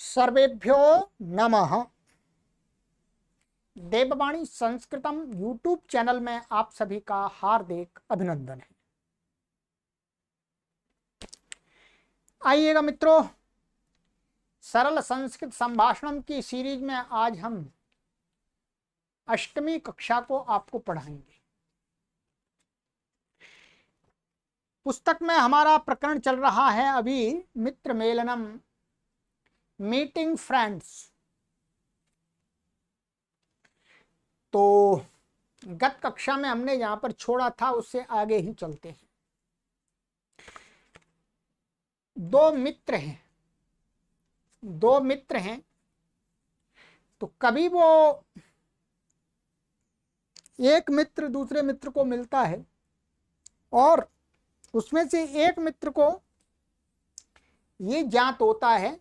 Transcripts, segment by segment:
सर्वेभ्यो नमः देववाणी संस्कृतम YouTube channel में आप सभी का हार्दिक अभिनंदन है आइएगा मित्रों सरल संस्कृत संभाषणम की सीरीज में आज हम अष्टमी कक्षा को आपको पढ़ाएंगे पुस्तक में हमारा प्रकरण चल रहा है अभी मित्र मेलनम मीटिंग फ्रेंड्स तो गत कक्षा में हमने यहां पर छोड़ा था उससे आगे ही चलते हैं दो मित्र हैं दो मित्र हैं तो कभी वो एक मित्र दूसरे मित्र को मिलता है और उसमें से एक मित्र को ये ज्ञात होता है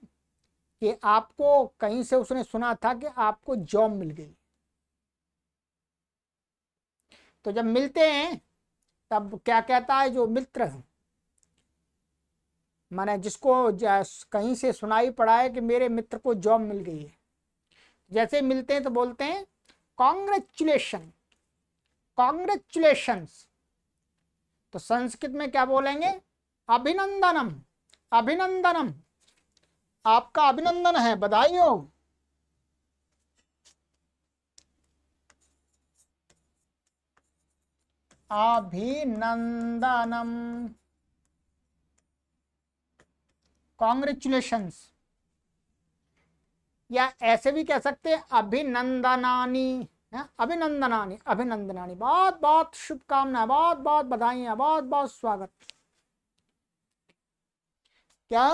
कि आपको कहीं से उसने सुना था कि आपको जॉब मिल गई तो जब मिलते हैं तब क्या कहता है जो मित्र माने जिसको कहीं से सुनाई पड़ा है कि मेरे मित्र को जॉब मिल गई है जैसे मिलते हैं तो बोलते हैं कॉन्ग्रेचुलेशन कॉन्ग्रेचुलेशन तो संस्कृत में क्या बोलेंगे अभिनंदनम अभिनंदनम आपका अभिनंदन है बधाई हो अभिनंदनम कॉन्ग्रेचुलेशंस या ऐसे भी कह सकते हैं अभिनंदनानी है अभिनंदनानी अभिनंदनानी बहुत बहुत शुभकामनाएं बहुत बहुत बधाई बहुत बहुत स्वागत क्या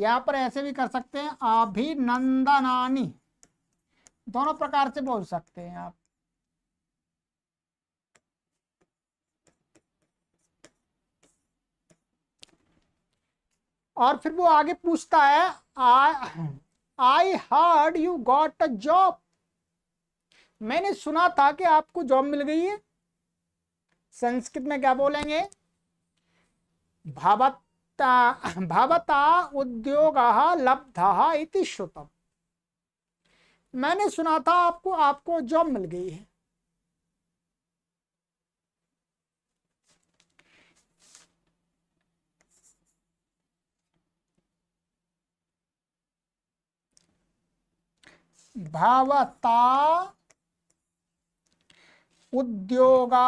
यहाँ पर ऐसे भी कर सकते हैं अभिनंदनानी दोनों प्रकार से बोल सकते हैं आप और फिर वो आगे पूछता है I heard you got a job मैंने सुना था कि आपको जॉब मिल गई है संस्कृत में क्या बोलेंगे भावत भवता उद्योग लब्ध इति श्रुतम मैंने सुना था आपको आपको जॉब मिल गई है भवता उद्योगा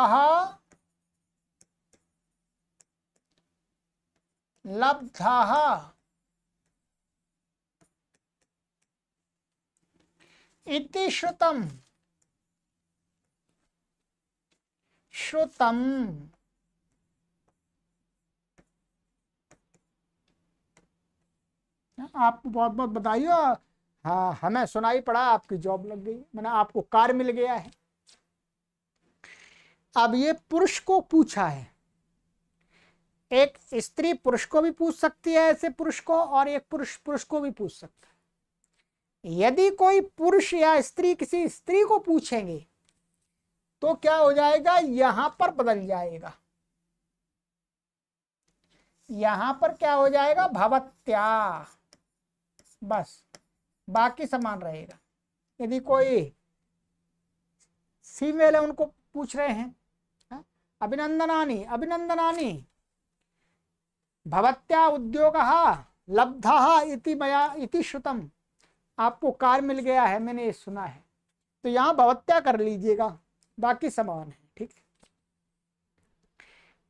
लब्धाः इति श्रुतम् श्रुतम् आपको बहुत बहुत बधाई हाँ हमें सुनाई पड़ा आपकी जॉब लग गई मैंने आपको कार मिल गया है अब ये पुरुष को पूछा है एक स्त्री पुरुष को भी पूछ सकती है ऐसे पुरुष को और एक पुरुष पुरुष को भी पूछ सकता है यदि कोई पुरुष या स्त्री किसी स्त्री को पूछेंगे तो क्या हो जाएगा यहां पर बदल जाएगा यहां पर क्या हो जाएगा भवत्या बस बाकी समान रहेगा यदि कोई फीमेल है उनको पूछ रहे हैं हाँ? अभिनंदनानी अभिनंदनानी भवत्या उद्योग लब्धा इति मया इति श्रुतम आपको कार मिल गया है मैंने ये सुना है तो यहाँ भवत्या कर लीजिएगा बाकी समान है ठीक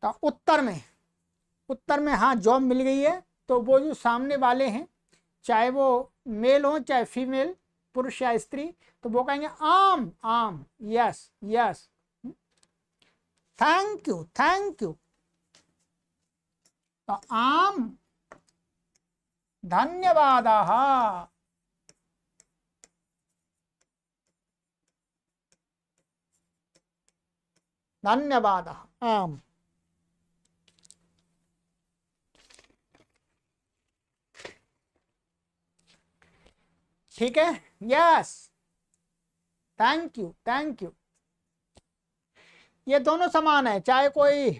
तो उत्तर में उत्तर में हाँ जॉब मिल गई है तो वो जो सामने वाले हैं चाहे वो मेल हो चाहे फीमेल पुरुष या स्त्री तो वो कहेंगे आम आम yes yes thank you thank you तो आम धन्यवाद धन्यवाद आम ठीक है yes thank you thank you ये दोनों समान है चाहे कोई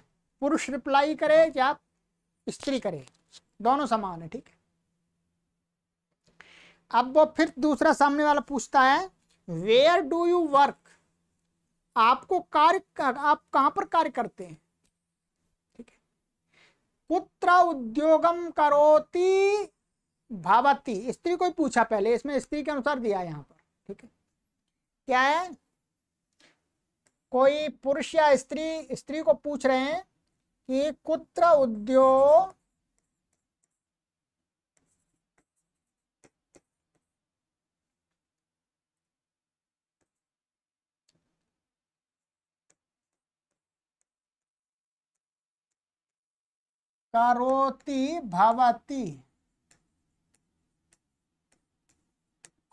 पुरुष रिप्लाई करे या स्त्री करे दोनों समान है ठीक है अब वो फिर दूसरा सामने वाला पूछता है वेयर डू यू वर्क आपको कार्य आप कहां पर कार्य करते हैं ठीक है पुत्र उद्योगम करोती भावती स्त्री को पूछा पहले इसमें स्त्री के अनुसार दिया यहां पर ठीक है क्या है कोई पुरुष या स्त्री स्त्री को पूछ रहे हैं कि कुत्र उद्योग करोति भवती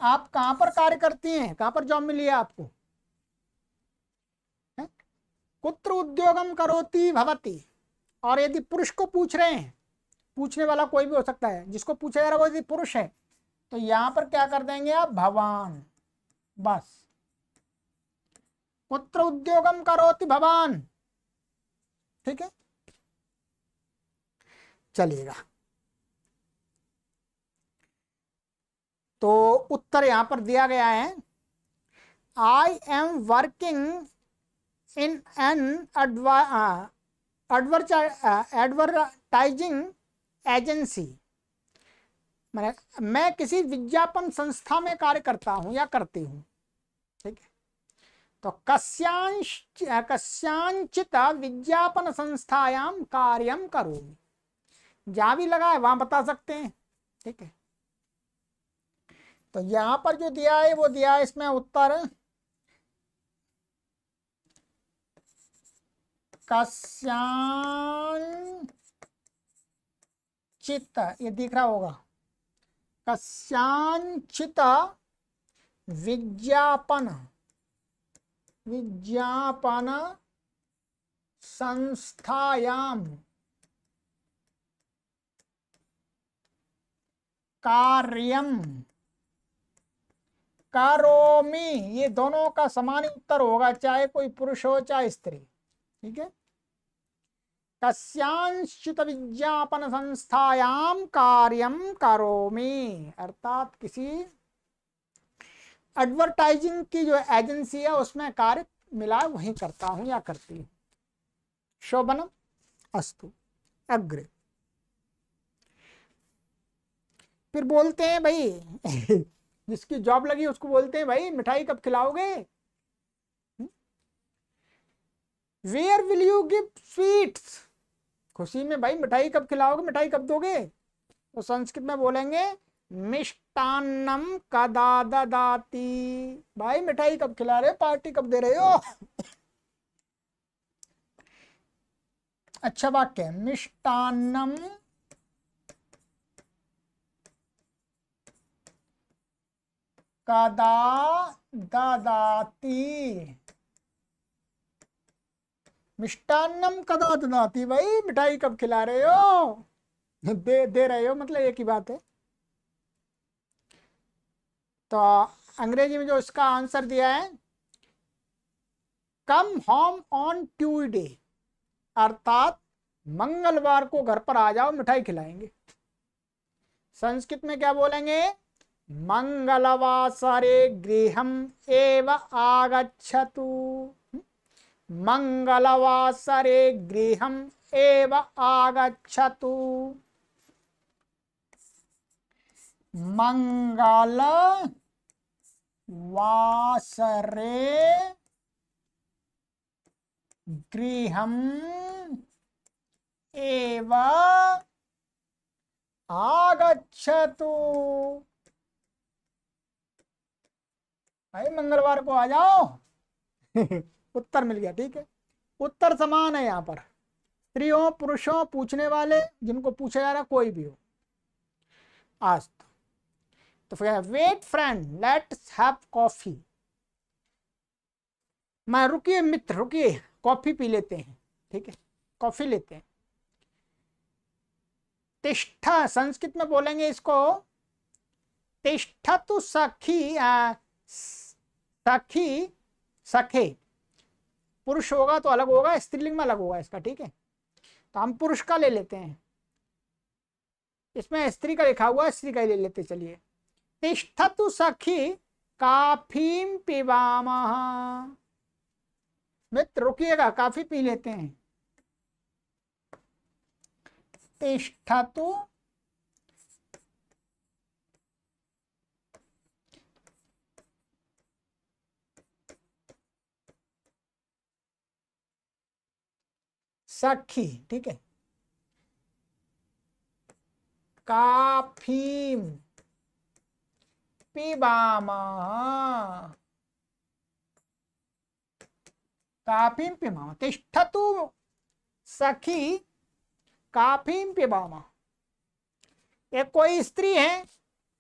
आप कहां पर कार्य करती हैं कहां पर जॉब मिली है आपको कुत्र उद्योगम करोति भवती और यदि पुरुष को पूछ रहे हैं पूछने वाला कोई भी हो सकता है जिसको पूछा जा रहा है वो यदि पुरुष है तो यहां पर क्या कर देंगे आप भवान बस पुत्र उद्योगम करोति भवान ठीक है चलिएगा तो उत्तर यहां पर दिया गया है I am working in an adva advertising agency मैं मैं किसी विज्ञापन संस्था में कार्य करता हूं या करती हूं ठीक है तो कस्यांश कस्यांचित विज्ञापन संस्थायाम कार्यम करूंगी जहां भी लगा है वहां बता सकते हैं ठीक है तो यहां पर जो दिया है वो दिया है इसमें उत्तर कस्यान चित ये दिख रहा होगा कस्याचित विज्ञापन विज्ञापन संस्थायाम कार्यम करोमी ये दोनों का समान उत्तर होगा चाहे कोई पुरुष हो चाहे स्त्री ठीक है कस्यांश्चित विज्ञापन संस्थायाम कार्यम करोमी अर्थात किसी एडवर्टाइजिंग की जो एजेंसी है उसमें कार्य मिला वही करता हूं या करती हूं शोभन अस्तु अग्रे फिर बोलते हैं भाई जिसकी जॉब लगी उसको बोलते हैं भाई मिठाई कब खिलाओगे where will you give sweets खुशी में भाई मिठाई कब खिलाओगे मिठाई कब दोगे तो संस्कृत में बोलेंगे मिष्टान्नम कदा दाती भाई मिठाई कब खिला रहे पार्टी कब दे रहे हो अच्छा वाक्य है मिष्टान्नम कदा ददाती मिष्टान्नम कदा दुनाती भाई मिठाई कब खिला रहे हो दे दे रहे हो मतलब एक ही बात है तो अंग्रेजी में जो इसका आंसर दिया है कम होम ऑन ट्यूजडे अर्थात मंगलवार को घर पर आ जाओ मिठाई खिलाएंगे संस्कृत में क्या बोलेंगे मंगलवासरे गृहम एव आगच्छतु मंगलवासरे गृह आगछत मंगल वासरे गृहम् एव आगच्छतु भाई मंगलवार को आ जाओ उत्तर मिल गया ठीक है उत्तर समान है यहाँ पर स्त्रियों पुरुषों पूछने वाले जिनको पूछा जा रहा कोई भी हो आज तो फिर wait friend let's have coffee मैं रुकिए मित्र रुकिए कॉफी पी लेते हैं ठीक है कॉफी लेते हैं तिष्ठा संस्कृत में बोलेंगे इसको तिष्ठा तो सखी सखी सखे पुरुष होगा तो अलग होगा स्त्रीलिंग में अलग होगा इसका ठीक है तो हम पुरुष का ले लेते हैं इसमें स्त्री का लिखा हुआ स्त्री का ही ले लेते चलिए तिष्ठतु सखी काफी पिवाम मित्र रुकिएगा काफी पी लेते हैं तिष्ठतु सखी ठीक है काफी पिबामा काफी तिष्ठ तिष्ठतु सखी काफी पिबामा एक कोई स्त्री है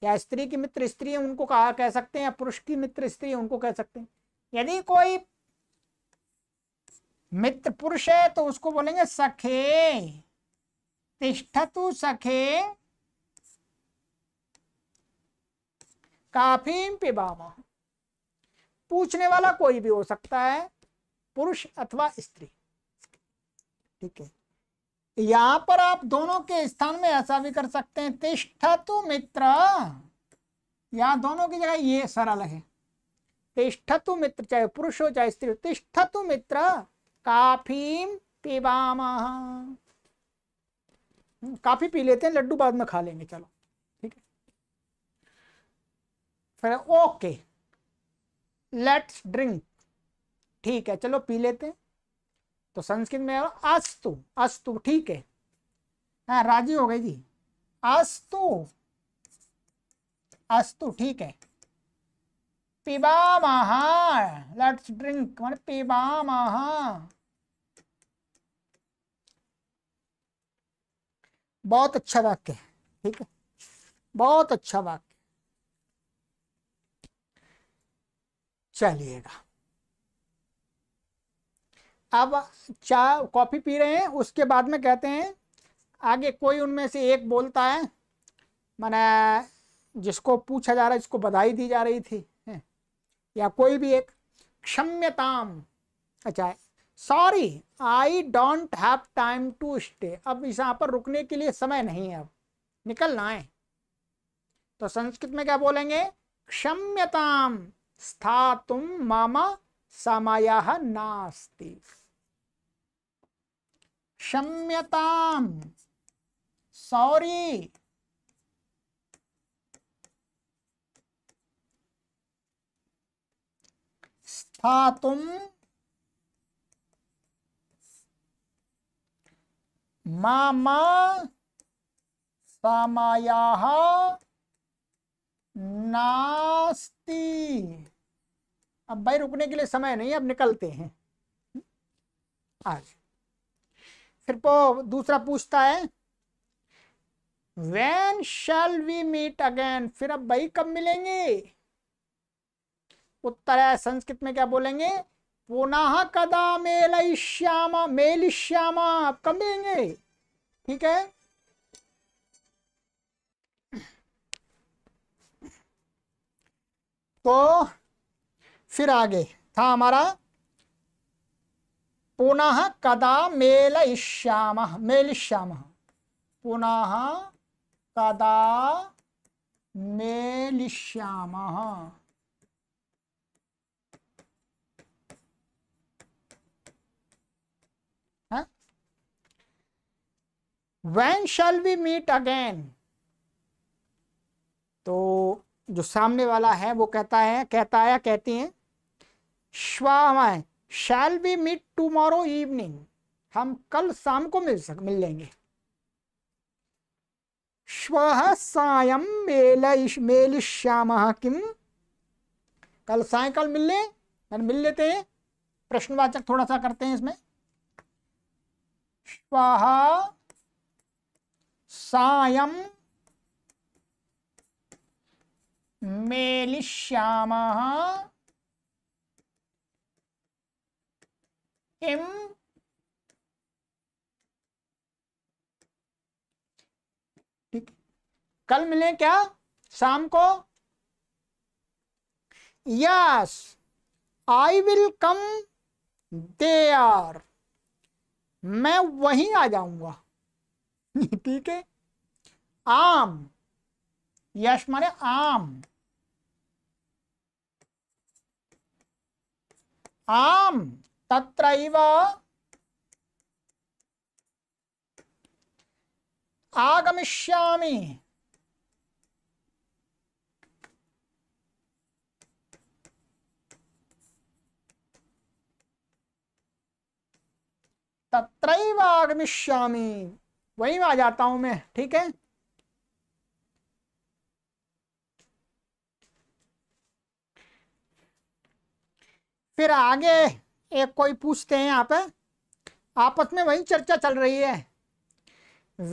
या स्त्री की मित्र स्त्री है उनको कहा कह सकते हैं या पुरुष की मित्र स्त्री उनको कह सकते हैं यदि कोई मित्र पुरुष है तो उसको बोलेंगे सखे तिष्ठतु सखे काफी पिबामा पूछने वाला कोई भी हो सकता है पुरुष अथवा स्त्री ठीक है यहां पर आप दोनों के स्थान में ऐसा भी कर सकते हैं तिष्ठतु मित्र यहां दोनों की जगह ये सरल है तिष्ठतु मित्र चाहे पुरुष हो चाहे स्त्री हो तिष्ठतु मित्र काफी पिबाम हम्म, काफी पी लेते हैं लड्डू बाद में खा लेंगे चलो ठीक है फिर ओके लेट्स ड्रिंक ठीक है चलो पी लेते हैं तो संस्कृत में अस्तु अस्तु ठीक है हाँ राजी हो गई जी अस्तु अस्तु ठीक है पिबामहा लेट्स ड्रिंक मतलब पिबामहा बहुत अच्छा वाक्य है ठीक है बहुत अच्छा वाक्य चलिएगा अब चाय कॉफी पी रहे हैं उसके बाद में कहते हैं आगे कोई उनमें से एक बोलता है मैंने जिसको पूछा जा रहा है जिसको बधाई दी जा रही थी या कोई भी एक क्षम्यताम अच्छा sorry I don't have time to stay अब इस यहाँ पर रुकने के लिए समय नहीं है अब निकलना है तो संस्कृत में क्या बोलेंगे क्षम्यताम तुम मामा समय नास्ति क्षम्यताम सॉरी तुम मामा समायाः नास्ति अब भाई रुकने के लिए समय नहीं अब निकलते हैं आज फिर वो दूसरा पूछता है when shall we meet again फिर अब भाई कब मिलेंगे उत्तर है संस्कृत में क्या बोलेंगे पुनः कदा मेलिष्याम मेलिष्याम आप कब देंगे ठीक है तो फिर आगे था हमारा पुनः कदा मेलिष्याम मेलिष्याम पुनः कदा मेलिष्याम when shall we meet again तो जो सामने वाला है वो कहता है कहता है कहती हैं श्वाह shall we meet tomorrow evening हम कल शाम को मिल सक मिल लेंगे सायम मेल मेल श्याम किम कल सायकाल मिल ले मिल लेते हैं प्रश्नवाचक थोड़ा सा करते हैं इसमें श्वाहा सायं मेलिष्यामः किं ठीक कल मिले क्या शाम को yes I will come there आर मैं वहीं आ जाऊंगा ठीक है आम यश माने आम आम तत्रैव आगमिष्यामि तत्रैव आगमिष्यामि वहीं आ जाता हूं मैं ठीक है फिर आगे एक कोई पूछते हैं यहाँ पे आपस में वही चर्चा चल रही है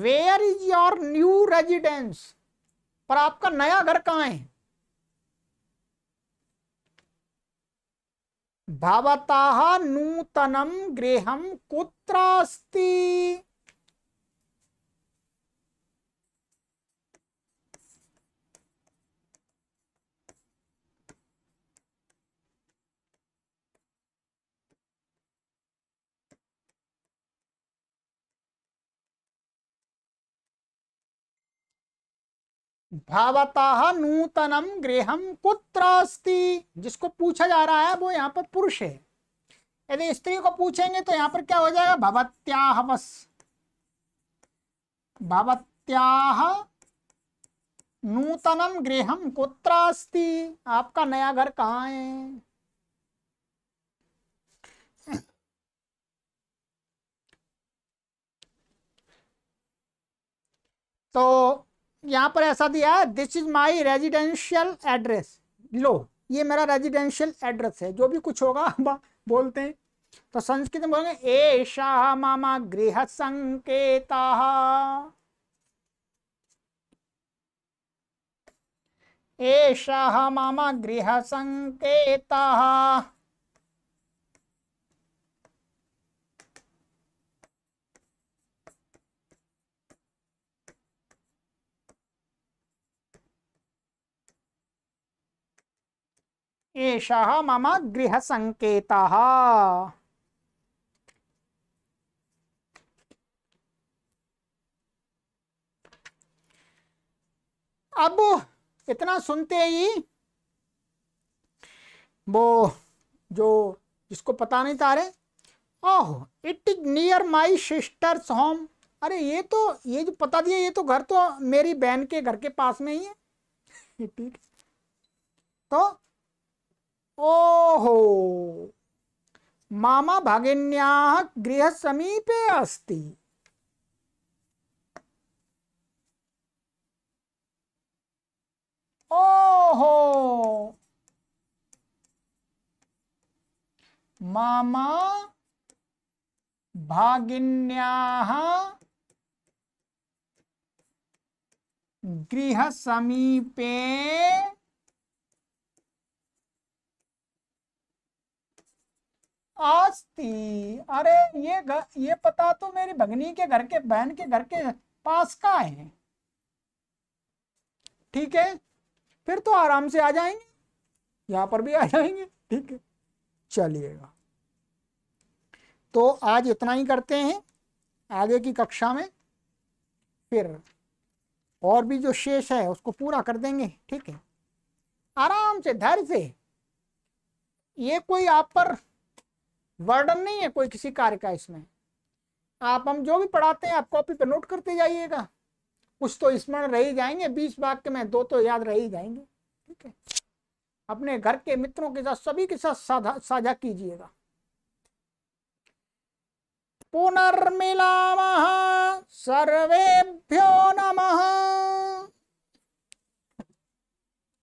where is your new residence पर आपका नया घर कहाँ है भवता नूतनम गृहं कुत्र नूतनम गृह कुत्र अस्ति जिसको पूछा जा रहा है वो यहाँ पर पुरुष है यदि स्त्री को पूछेंगे तो यहाँ पर क्या हो जाएगा भवत्याह बस भवत्याह नूतनम गृहम कुत्र अस्ति आपका नया घर कहाँ है तो यहाँ पर ऐसा दिया है this is my residential address लो ये मेरा रेजिडेंशियल एड्रेस है जो भी कुछ होगा हम बोलते हैं तो संस्कृत में बोलेंगे एषा मामा गृह संकेता एषा मामा गृह संकेता एषः मम संकेत अब इतना सुनते ही वो जो जिसको पता नहीं था रहे oh it is near my sister's home अरे ये तो ये जो पता दिया ये तो घर तो मेरी बहन के घर के पास में ही है तो ओहो मामा भगिन्या गृह समीपे अस्ति ओहो मामा गृह समीपे आस्ती अरे ये गर, ये पता तो मेरी भगनी के घर के बहन के घर के पास का है ठीक है फिर तो आराम से आ जाएंगे यहां पर भी आ जाएंगे ठीक है चलिएगा तो आज इतना ही करते हैं आगे की कक्षा में फिर और भी जो शेष है उसको पूरा कर देंगे ठीक है आराम से धैर्य से ये कोई आप पर वर्णन नहीं है कोई किसी कार्य का इसमें आप हम जो भी पढ़ाते हैं आप कॉपी पर नोट करते जाइएगा कुछ तो स्मरण रह ही जाएंगे बीस वाक्य में दो तो याद रह ही जाएंगे ठीक है अपने घर के मित्रों के साथ सभी के साथ साझा कीजिएगा पुनर्मिला सर्वेभ्यो नमः